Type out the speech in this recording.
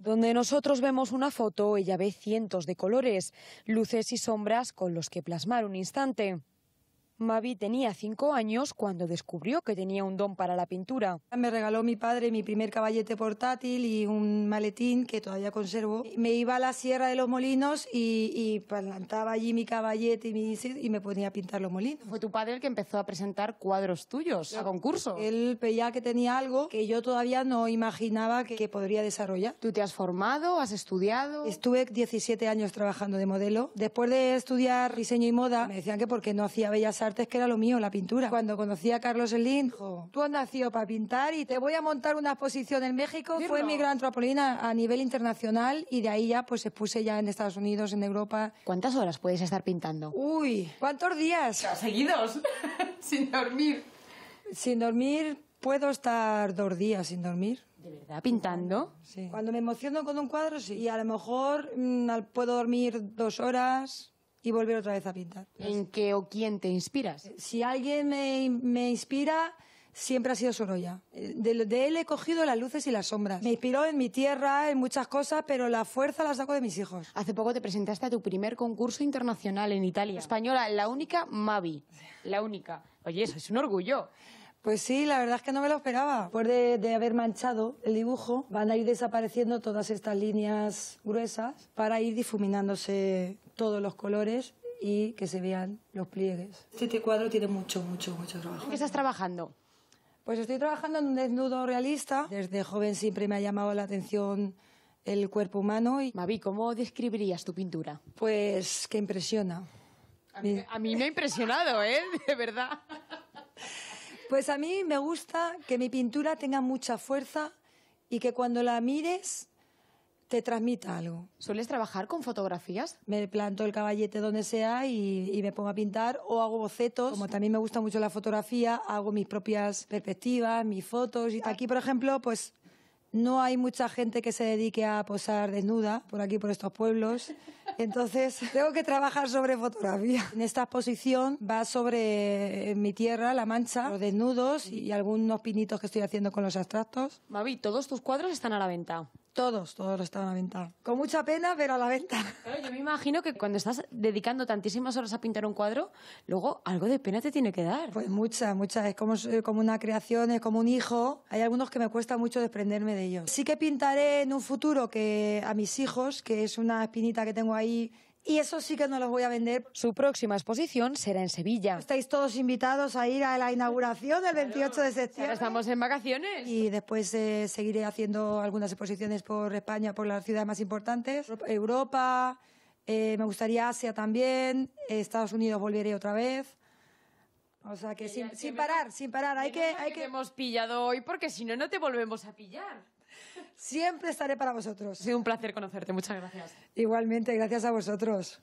Donde nosotros vemos una foto, ella ve cientos de colores, luces y sombras con los que plasmar un instante. Mavi tenía cinco años cuando descubrió que tenía un don para la pintura. Me regaló mi padre mi primer caballete portátil y un maletín que todavía conservo. Me iba a la Sierra de los Molinos y, plantaba allí mi caballete y, y me ponía a pintar los molinos. Fue tu padre el que empezó a presentar cuadros tuyos a concurso. Él veía que tenía algo que yo todavía no imaginaba que, podría desarrollar. ¿Tú te has formado? ¿Has estudiado? Estuve 17 años trabajando de modelo. Después de estudiar diseño y moda, me decían que porque no hacía bellas artes es que era lo mío, la pintura. Cuando conocí a Carlos Elín, tú has nacido para pintar y te voy a montar una exposición en México. Fue mi gran trampolina a nivel internacional y de ahí ya pues se puse ya en Estados Unidos, en Europa. ¿Cuántas horas puedes estar pintando? Uy, ¿cuántos días? Seguidos, sin dormir. Sin dormir puedo estar dos días sin dormir. ¿De verdad? ¿Pintando? Sí. Cuando me emociono con un cuadro, sí. Y a lo mejor mm, puedo dormir dos horas, y volver otra vez a pintar. ¿En qué o quién te inspiras? Eh, si alguien me, me inspira, siempre ha sido Sorolla. Eh, de, de, él he cogido las luces y las sombras. Me inspiró en mi tierra, en muchas cosas, pero la fuerza la saco de mis hijos. Hace poco te presentaste a tu primer concurso internacional en Italia. Española, la única Mavi. La única. Oye, eso es un orgullo. Pues sí, la verdad es que no me lo esperaba. Después de, de, haber manchado el dibujo, van a ir desapareciendo todas estas líneas gruesas para ir difuminándose todos los colores y que se vean los pliegues. Este cuadro tiene mucho, mucho, mucho trabajo. qué estás trabajando? Pues estoy trabajando en un desnudo realista. Desde joven siempre me ha llamado la atención el cuerpo humano. Y... Mavi, ¿cómo describirías tu pintura? Pues que impresiona. A mí, a mí me ha impresionado, ¿eh? De verdad. Pues a mí me gusta que mi pintura tenga mucha fuerza y que cuando la mires te transmita algo. ¿Sueles trabajar con fotografías? Me planto el caballete donde sea y, me pongo a pintar o hago bocetos. Como también me gusta mucho la fotografía, hago mis propias perspectivas, mis fotos. Y aquí, por ejemplo, pues no hay mucha gente que se dedique a posar desnuda por aquí, por estos pueblos. Entonces, tengo que trabajar sobre fotografía. En esta exposición va sobre eh, mi tierra, La Mancha, los desnudos y algunos pinitos que estoy haciendo con los abstractos. Mavi, todos tus cuadros están a la venta. Todos, todos lo están a la venta. Con mucha pena, pero a la venta. yo me imagino que cuando estás dedicando tantísimas horas a pintar un cuadro, luego algo de pena te tiene que dar. Pues mucha, mucha. Es como, como una creación, es como un hijo. Hay algunos que me cuesta mucho desprenderme de ellos. Sí que pintaré en un futuro que a mis hijos, que es una espinita que tengo ahí y eso sí que no los voy a vender. Su próxima exposición será en Sevilla. Estáis todos invitados a ir a la inauguración el 28 de septiembre. estamos en vacaciones. Y después eh, seguiré haciendo algunas exposiciones por España, por las ciudades más importantes. Europa, eh, me gustaría Asia también, Estados Unidos volveré otra vez. O sea que, sin, parar, sin parar. Hay que, hay que, hemos pillado hoy porque si no, no te volvemos a pillar. Siempre estaré para vosotros. Ha sido un placer conocerte. Muchas gracias. Igualmente, gracias a vosotros.